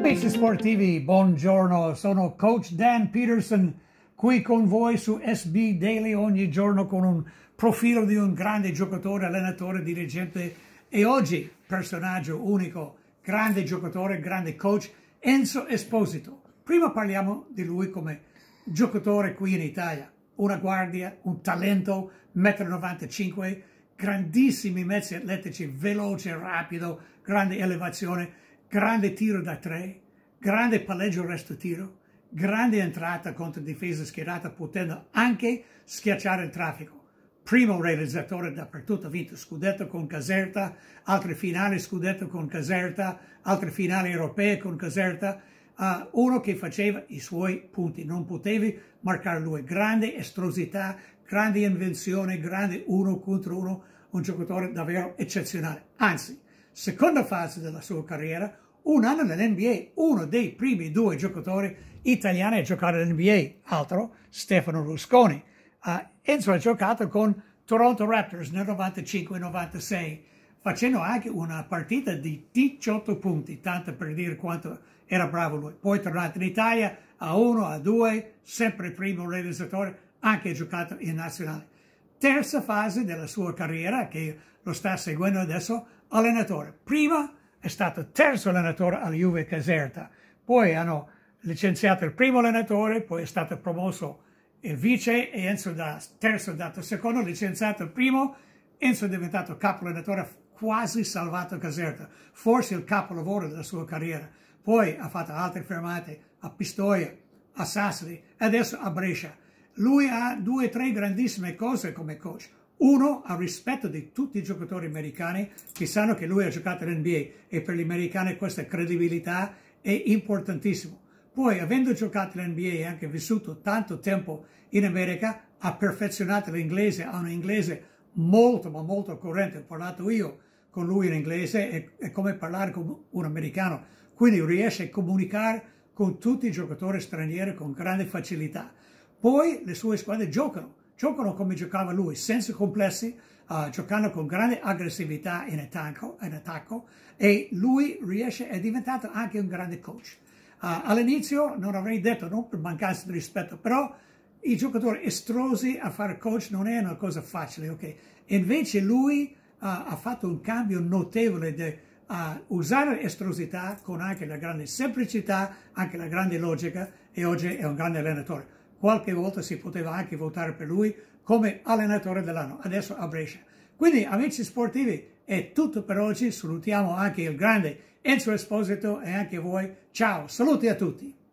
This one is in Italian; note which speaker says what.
Speaker 1: Space TV, buongiorno, sono coach Dan Peterson qui con voi su SB Daily ogni giorno con un profilo di un grande giocatore, allenatore, dirigente e oggi personaggio unico, grande giocatore, grande coach, Enzo Esposito. Prima parliamo di lui come giocatore qui in Italia, una guardia, un talento, 1,95 m, grandissimi mezzi atletici, veloce, rapido, grande elevazione, grande tiro da tre, grande palleggio resto tiro, grande entrata contro difesa schierata, potendo anche schiacciare il traffico. Primo realizzatore dappertutto, ha vinto scudetto con Caserta, altre finali scudetto con Caserta, altre finali europee con Caserta. Uh, uno che faceva i suoi punti, non potevi marcare lui. Grande estrosità, grande invenzione, grande uno contro uno, un giocatore davvero eccezionale. Anzi, seconda fase della sua carriera, un anno nell'NBA, uno dei primi due giocatori italiani a giocare nell'NBA, altro Stefano Rusconi. Uh, Enzo ha giocato con Toronto Raptors nel 95-96, facendo anche una partita di 18 punti, tanto per dire quanto era bravo lui. Poi è tornato in Italia a 1, a 2, sempre primo realizzatore, anche giocato in nazionale. Terza fase della sua carriera che lo sta seguendo adesso allenatore. Prima è stato terzo allenatore alla Juve Caserta, poi hanno licenziato il primo allenatore, poi è stato promosso il vice e Enzo da terzo dato secondo, licenziato il primo, Enzo è diventato capo allenatore, quasi salvato Caserta, forse il capolavoro della sua carriera. Poi ha fatto altre fermate a Pistoia, a Sassari, adesso a Brescia lui ha due o tre grandissime cose come coach. Uno, ha rispetto di tutti i giocatori americani che sanno che lui ha giocato all'NBA e per gli americani questa credibilità è importantissima. Poi, avendo giocato all'NBA e anche vissuto tanto tempo in America, ha perfezionato l'inglese, ha un inglese molto ma molto corrente. Ho parlato io con lui in inglese, è, è come parlare con un americano. Quindi riesce a comunicare con tutti i giocatori stranieri con grande facilità. Poi le sue squadre giocano, giocano come giocava lui, senza complessi, uh, giocando con grande aggressività in attacco, in attacco e lui riesce, è diventato anche un grande coach. Uh, all'inizio non avrei detto, non per mancanza di rispetto, però i giocatori estrosi a fare coach non è una cosa facile, ok? Invece lui uh, ha fatto un cambio notevole di uh, usare l'estrosità con anche la grande semplicità, anche la grande logica e oggi è un grande allenatore qualche volta si poteva anche votare per lui come allenatore dell'anno, adesso a Brescia. Quindi amici sportivi è tutto per oggi, salutiamo anche il grande Enzo Esposito e anche voi, ciao, saluti a tutti!